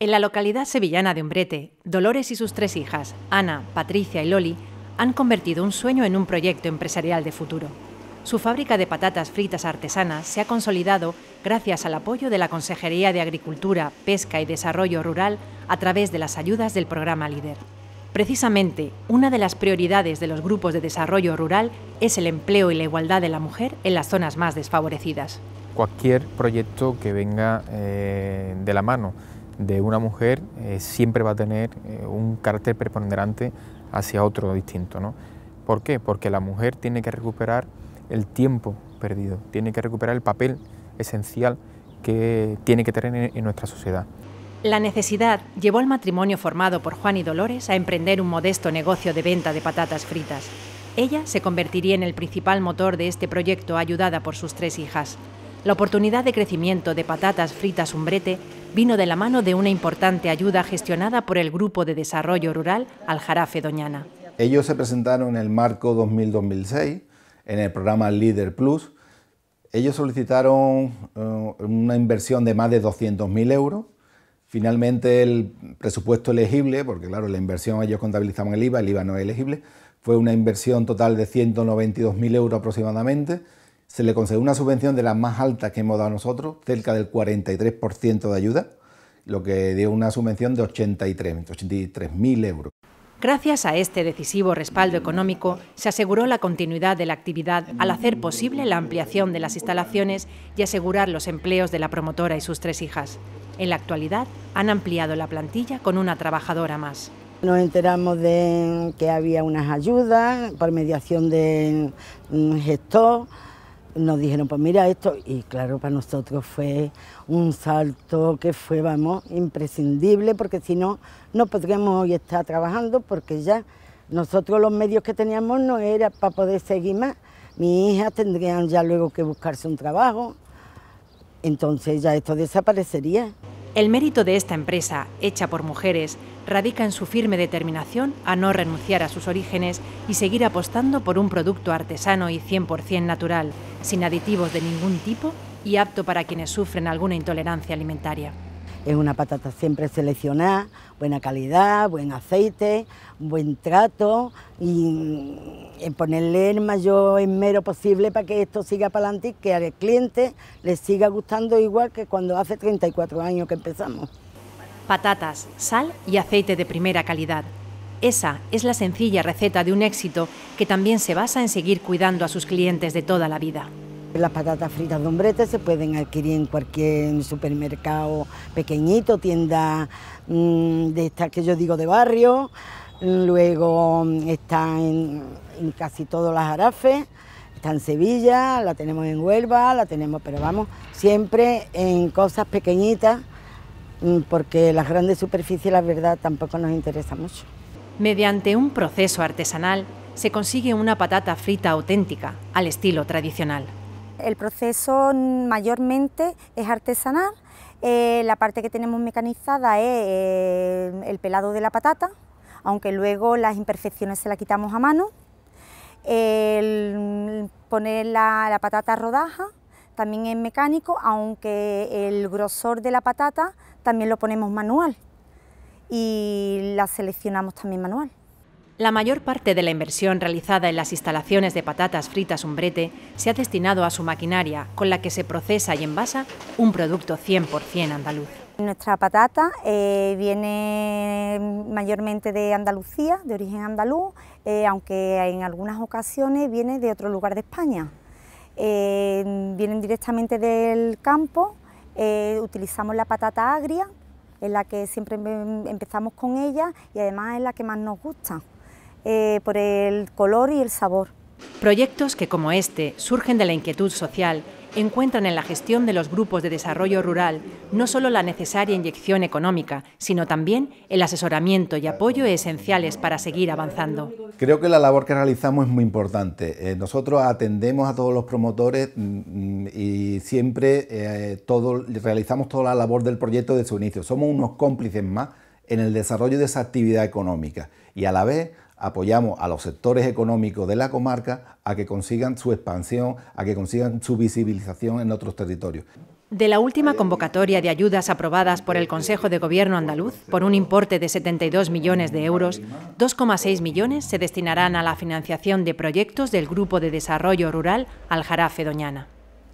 En la localidad sevillana de Umbrete, Dolores y sus tres hijas, Ana, Patricia y Loli, han convertido un sueño en un proyecto empresarial de futuro. Su fábrica de patatas fritas artesanas se ha consolidado gracias al apoyo de la Consejería de Agricultura, Pesca y Desarrollo Rural a través de las ayudas del programa Líder. Precisamente, una de las prioridades de los grupos de desarrollo rural es el empleo y la igualdad de la mujer en las zonas más desfavorecidas. Cualquier proyecto que venga eh, de la mano de una mujer eh, siempre va a tener eh, un carácter preponderante hacia otro distinto. ¿no? ¿Por qué? Porque la mujer tiene que recuperar el tiempo perdido, tiene que recuperar el papel esencial que tiene que tener en nuestra sociedad. La necesidad llevó al matrimonio formado por Juan y Dolores a emprender un modesto negocio de venta de patatas fritas. Ella se convertiría en el principal motor de este proyecto ayudada por sus tres hijas. La oportunidad de crecimiento de patatas fritas Umbrete vino de la mano de una importante ayuda gestionada por el Grupo de Desarrollo Rural Aljarafe Doñana. Ellos se presentaron en el marco 2000-2006 en el programa Leader Plus. Ellos solicitaron eh, una inversión de más de 200.000 euros Finalmente el presupuesto elegible, porque claro, la inversión ellos contabilizaban el IVA, el IVA no es elegible, fue una inversión total de 192.000 euros aproximadamente se le concedió una subvención de las más altas que hemos dado nosotros, cerca del 43% de ayuda, lo que dio una subvención de 83.000 euros. Gracias a este decisivo respaldo económico, se aseguró la continuidad de la actividad al hacer posible la ampliación de las instalaciones y asegurar los empleos de la promotora y sus tres hijas. En la actualidad, han ampliado la plantilla con una trabajadora más. Nos enteramos de que había unas ayudas por mediación del gestor nos dijeron, pues mira esto, y claro, para nosotros fue un salto que fue, vamos, imprescindible, porque si no, no podríamos hoy estar trabajando, porque ya nosotros los medios que teníamos no era para poder seguir más. Mis hijas tendrían ya luego que buscarse un trabajo, entonces ya esto desaparecería. El mérito de esta empresa, hecha por mujeres, radica en su firme determinación a no renunciar a sus orígenes y seguir apostando por un producto artesano y 100% natural, sin aditivos de ningún tipo y apto para quienes sufren alguna intolerancia alimentaria. Es una patata siempre seleccionada, buena calidad, buen aceite, buen trato y eh, ponerle el mayor esmero posible para que esto siga para adelante y que al cliente le siga gustando igual que cuando hace 34 años que empezamos. Patatas, sal y aceite de primera calidad. Esa es la sencilla receta de un éxito que también se basa en seguir cuidando a sus clientes de toda la vida. Las patatas fritas de hombrete se pueden adquirir en cualquier supermercado pequeñito, tienda mm, de estas que yo digo de barrio. Luego mm, está en, en casi todas las arafes está en Sevilla, la tenemos en Huelva, la tenemos, pero vamos, siempre en cosas pequeñitas, mm, porque las grandes superficies, la verdad, tampoco nos interesa mucho. Mediante un proceso artesanal, se consigue una patata frita auténtica, al estilo tradicional. El proceso mayormente es artesanal, eh, la parte que tenemos mecanizada es eh, el pelado de la patata, aunque luego las imperfecciones se las quitamos a mano, poner la, la patata a rodaja, también es mecánico, aunque el grosor de la patata también lo ponemos manual y la seleccionamos también manual. La mayor parte de la inversión realizada en las instalaciones de patatas fritas Umbrete se ha destinado a su maquinaria, con la que se procesa y envasa un producto 100% andaluz. Nuestra patata eh, viene mayormente de Andalucía, de origen andaluz, eh, aunque en algunas ocasiones viene de otro lugar de España. Eh, vienen directamente del campo, utilizamos la patata agria, es la que siempre em, empezamos con ella y además es la que más nos gusta. Eh, por el color y el sabor. Proyectos que como este surgen de la inquietud social encuentran en la gestión de los grupos de desarrollo rural no solo la necesaria inyección económica, sino también el asesoramiento y apoyo esenciales para seguir avanzando. Creo que la labor que realizamos es muy importante. Eh, nosotros atendemos a todos los promotores mm, mm, y siempre eh, realizamos toda la labor del proyecto desde su inicio. Somos unos cómplices más en el desarrollo de esa actividad económica y a la vez apoyamos a los sectores económicos de la comarca a que consigan su expansión, a que consigan su visibilización en otros territorios. De la última convocatoria de ayudas aprobadas por el Consejo de Gobierno andaluz, por un importe de 72 millones de euros, 2,6 millones se destinarán a la financiación de proyectos del Grupo de Desarrollo Rural Aljarafe Doñana.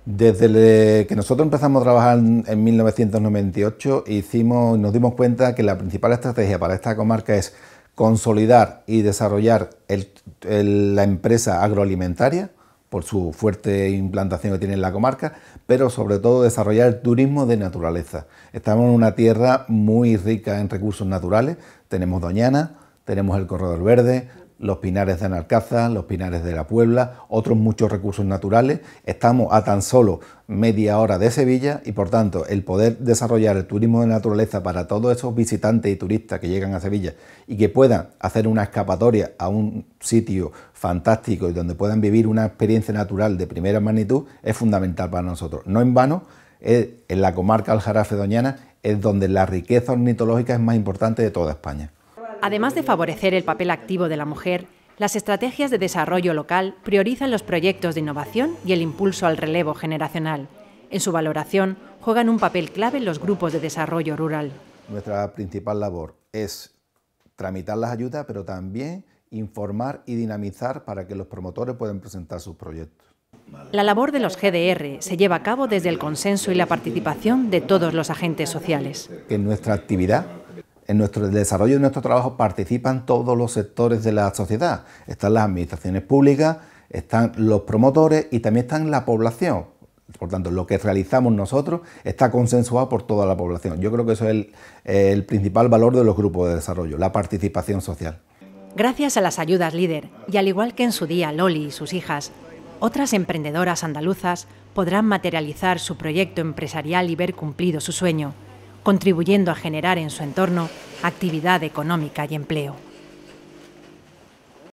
Desde que nosotros empezamos a trabajar en 1998, hicimos, nos dimos cuenta que la principal estrategia para esta comarca es consolidar y desarrollar la empresa agroalimentaria por su fuerte implantación que tiene en la comarca, pero sobre todo desarrollar el turismo de naturaleza. Estamos en una tierra muy rica en recursos naturales, tenemos Doñana, tenemos el Corredor Verde, los pinares de Analcázar, los pinares de la Puebla, otros muchos recursos naturales. Estamos a tan solo media hora de Sevilla y por tanto el poder desarrollar el turismo de naturaleza para todos esos visitantes y turistas que llegan a Sevilla y que puedan hacer una escapatoria a un sitio fantástico y donde puedan vivir una experiencia natural de primera magnitud es fundamental para nosotros. No en vano, en la comarca Aljarafe Doñana es donde la riqueza ornitológica es más importante de toda España. Además de favorecer el papel activo de la mujer, las estrategias de desarrollo local priorizan los proyectos de innovación y el impulso al relevo generacional. En su valoración, juegan un papel clave los grupos de desarrollo rural. Nuestra principal labor es tramitar las ayudas, pero también informar y dinamizar para que los promotores puedan presentar sus proyectos. La labor de los GDR se lleva a cabo desde el consenso y la participación de todos los agentes sociales. En nuestra actividad en nuestro el desarrollo de nuestro trabajo participan todos los sectores de la sociedad. Están las administraciones públicas, están los promotores y también están la población. Por tanto, lo que realizamos nosotros está consensuado por toda la población. Yo creo que eso es el principal valor de los grupos de desarrollo, la participación social. Gracias a las ayudas líder, y al igual que en su día Loli y sus hijas, otras emprendedoras andaluzas podrán materializar su proyecto empresarial y ver cumplido su sueño contribuyendo a generar en su entorno actividad económica y empleo.